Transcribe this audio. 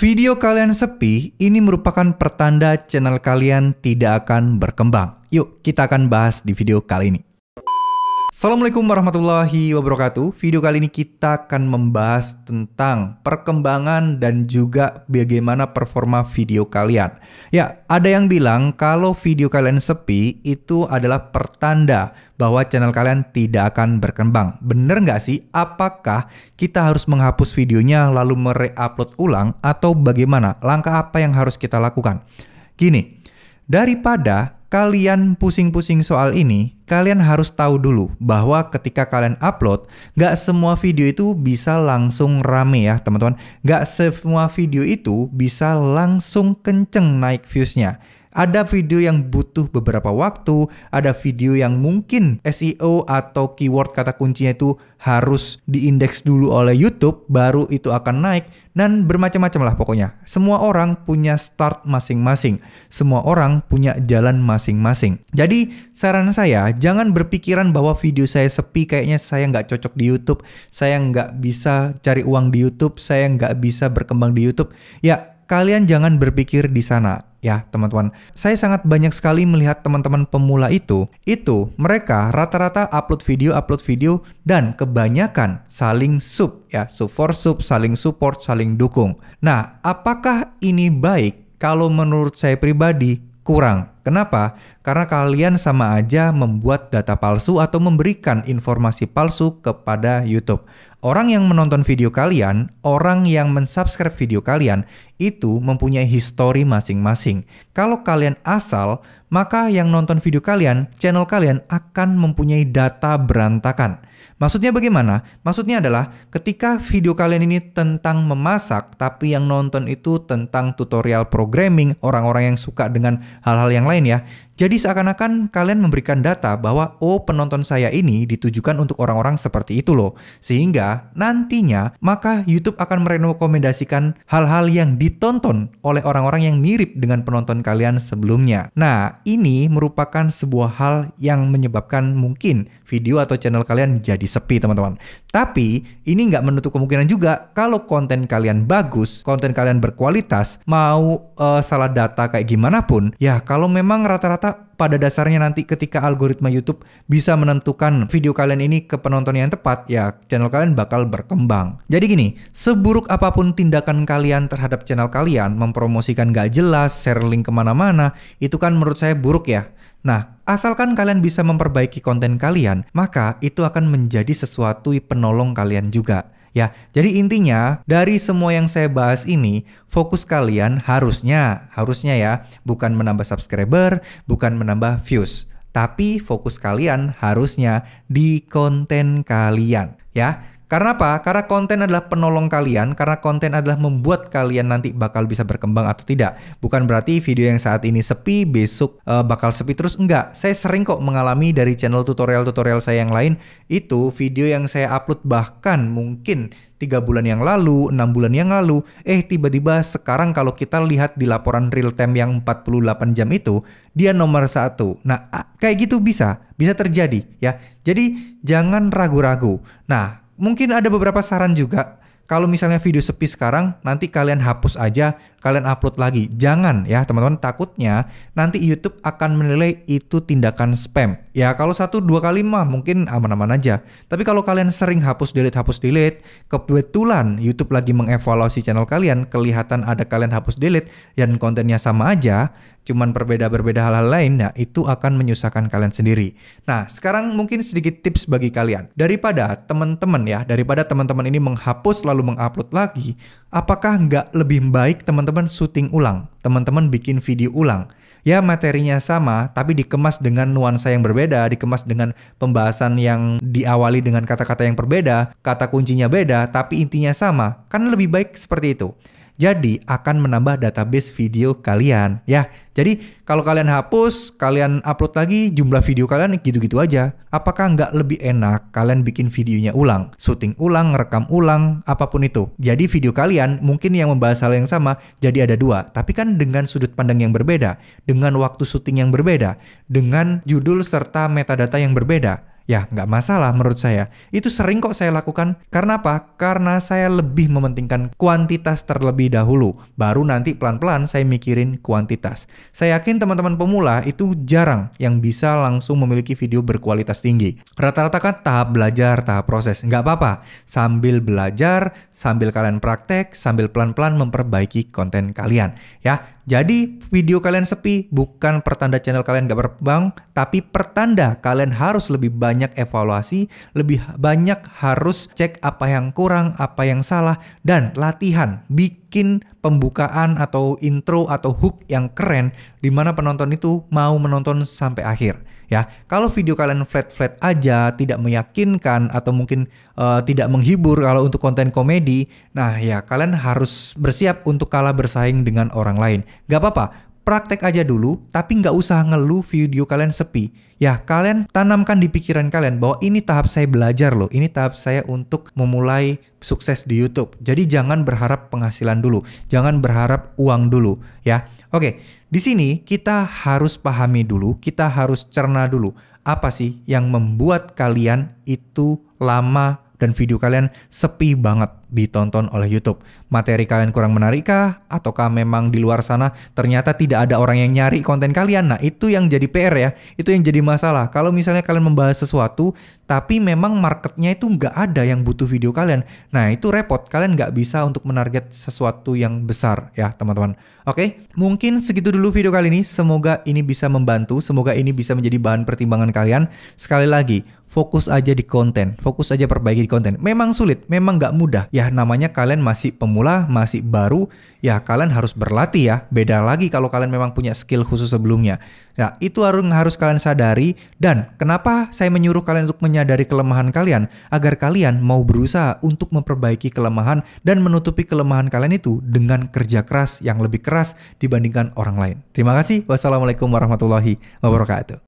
Video kalian sepi ini merupakan pertanda channel kalian tidak akan berkembang. Yuk, kita akan bahas di video kali ini. Assalamualaikum warahmatullahi wabarakatuh. Video kali ini kita akan membahas tentang perkembangan dan juga bagaimana performa video kalian. Ya, ada yang bilang kalau video kalian sepi itu adalah pertanda bahwa channel kalian tidak akan berkembang. Bener nggak sih? Apakah kita harus menghapus videonya lalu mereupload ulang atau bagaimana? Langkah apa yang harus kita lakukan? Gini, daripada kalian pusing-pusing soal ini, kalian harus tahu dulu bahwa ketika kalian upload, gak semua video itu bisa langsung rame ya teman-teman. Gak semua video itu bisa langsung kenceng naik views-nya. Ada video yang butuh beberapa waktu, ada video yang mungkin SEO atau keyword kata kuncinya itu harus diindeks dulu oleh YouTube, baru itu akan naik, dan bermacam-macam lah pokoknya. Semua orang punya start masing-masing, semua orang punya jalan masing-masing. Jadi saran saya, jangan berpikiran bahwa video saya sepi, kayaknya saya nggak cocok di YouTube, saya nggak bisa cari uang di YouTube, saya nggak bisa berkembang di YouTube. Ya, kalian jangan berpikir di sana ya teman-teman. Saya sangat banyak sekali melihat teman-teman pemula itu, itu mereka rata-rata upload video, upload video dan kebanyakan saling sub ya, sub for sub, saling support, saling dukung. Nah, apakah ini baik? Kalau menurut saya pribadi kurang. Kenapa? Karena kalian sama aja membuat data palsu atau memberikan informasi palsu kepada YouTube. Orang yang menonton video kalian, orang yang mensubscribe video kalian, itu mempunyai histori masing-masing. Kalau kalian asal, maka yang nonton video kalian, channel kalian akan mempunyai data berantakan. Maksudnya bagaimana? Maksudnya adalah ketika video kalian ini tentang memasak, tapi yang nonton itu tentang tutorial programming, orang-orang yang suka dengan hal-hal yang lain ya. Jadi seakan-akan kalian memberikan data bahwa oh penonton saya ini ditujukan untuk orang-orang seperti itu loh. Sehingga nantinya maka YouTube akan merekomendasikan hal-hal yang ditonton oleh orang-orang yang mirip dengan penonton kalian sebelumnya. Nah, ini merupakan sebuah hal yang menyebabkan mungkin video atau channel kalian jadi sepi teman-teman. Tapi ini nggak menutup kemungkinan juga kalau konten kalian bagus, konten kalian berkualitas, mau uh, salah data kayak gimana pun, ya kalau memang rata-rata pada dasarnya nanti ketika algoritma YouTube bisa menentukan video kalian ini ke penonton yang tepat, ya channel kalian bakal berkembang. Jadi gini, seburuk apapun tindakan kalian terhadap channel kalian, mempromosikan gak jelas, share link kemana-mana, itu kan menurut saya buruk ya. Nah, asalkan kalian bisa memperbaiki konten kalian, maka itu akan menjadi sesuatu penolong kalian juga. Ya, jadi intinya dari semua yang saya bahas ini, fokus kalian harusnya, harusnya ya, bukan menambah subscriber, bukan menambah views. Tapi fokus kalian harusnya di konten kalian ya. Karena apa? Karena konten adalah penolong kalian, karena konten adalah membuat kalian nanti bakal bisa berkembang atau tidak. Bukan berarti video yang saat ini sepi, besok e, bakal sepi terus enggak. Saya sering kok mengalami dari channel tutorial-tutorial saya yang lain, itu video yang saya upload bahkan mungkin tiga bulan yang lalu, enam bulan yang lalu, eh tiba-tiba sekarang kalau kita lihat di laporan real time yang 48 jam itu, dia nomor satu. Nah, kayak gitu bisa, bisa terjadi ya. Jadi jangan ragu-ragu. Nah, mungkin ada beberapa saran juga kalau misalnya video sepi sekarang, nanti kalian hapus aja, kalian upload lagi. Jangan ya teman-teman, takutnya nanti YouTube akan menilai itu tindakan spam. Ya kalau satu dua kali mah mungkin aman-aman aja. Tapi kalau kalian sering hapus delete, hapus delete, kebetulan YouTube lagi mengevaluasi channel kalian, kelihatan ada kalian hapus delete dan kontennya sama aja, cuman berbeda-berbeda hal-hal lain, nah itu akan menyusahkan kalian sendiri. Nah sekarang mungkin sedikit tips bagi kalian. Daripada teman-teman ya, daripada teman-teman ini menghapus lalu lalu mengupload lagi, apakah nggak lebih baik teman-teman syuting ulang, teman-teman bikin video ulang? Ya materinya sama, tapi dikemas dengan nuansa yang berbeda, dikemas dengan pembahasan yang diawali dengan kata-kata yang berbeda, kata kuncinya beda, tapi intinya sama. Kan lebih baik seperti itu. Jadi akan menambah database video kalian ya. Jadi kalau kalian hapus, kalian upload lagi jumlah video kalian gitu-gitu aja. Apakah nggak lebih enak kalian bikin videonya ulang? Syuting ulang, rekam ulang, apapun itu. Jadi video kalian mungkin yang membahas hal yang sama jadi ada dua. Tapi kan dengan sudut pandang yang berbeda, dengan waktu syuting yang berbeda, dengan judul serta metadata yang berbeda. Ya, nggak masalah menurut saya. Itu sering kok saya lakukan. Karena apa? Karena saya lebih mementingkan kuantitas terlebih dahulu. Baru nanti pelan-pelan saya mikirin kuantitas. Saya yakin teman-teman pemula itu jarang yang bisa langsung memiliki video berkualitas tinggi. Rata-rata kan tahap belajar, tahap proses. Nggak apa-apa. Sambil belajar, sambil kalian praktek, sambil pelan-pelan memperbaiki konten kalian. Ya, jadi video kalian sepi bukan pertanda channel kalian gak berkembang, tapi pertanda kalian harus lebih banyak evaluasi, lebih banyak harus cek apa yang kurang, apa yang salah, dan latihan. Bikin bikin pembukaan atau intro atau hook yang keren di mana penonton itu mau menonton sampai akhir ya. Kalau video kalian flat-flat aja, tidak meyakinkan atau mungkin uh, tidak menghibur kalau untuk konten komedi, nah ya kalian harus bersiap untuk kalah bersaing dengan orang lain. Gak apa-apa, Praktek aja dulu, tapi nggak usah ngeluh video kalian sepi. Ya, kalian tanamkan di pikiran kalian bahwa ini tahap saya belajar loh. Ini tahap saya untuk memulai sukses di YouTube. Jadi jangan berharap penghasilan dulu. Jangan berharap uang dulu, ya. Oke, di sini kita harus pahami dulu, kita harus cerna dulu apa sih yang membuat kalian itu lama dan video kalian sepi banget ditonton oleh YouTube. Materi kalian kurang menarik kah? Ataukah memang di luar sana ternyata tidak ada orang yang nyari konten kalian? Nah, itu yang jadi PR ya. Itu yang jadi masalah. Kalau misalnya kalian membahas sesuatu, tapi memang marketnya itu nggak ada yang butuh video kalian. Nah, itu repot. Kalian nggak bisa untuk menarget sesuatu yang besar ya, teman-teman. Oke, mungkin segitu dulu video kali ini. Semoga ini bisa membantu. Semoga ini bisa menjadi bahan pertimbangan kalian. Sekali lagi, fokus aja di konten, fokus aja perbaiki di konten. Memang sulit, memang nggak mudah. Ya namanya kalian masih pemula, masih baru, ya kalian harus berlatih ya. Beda lagi kalau kalian memang punya skill khusus sebelumnya. Nah itu harus, harus kalian sadari dan kenapa saya menyuruh kalian untuk menyadari kelemahan kalian agar kalian mau berusaha untuk memperbaiki kelemahan dan menutupi kelemahan kalian itu dengan kerja keras yang lebih keras dibandingkan orang lain. Terima kasih. Wassalamualaikum warahmatullahi wabarakatuh.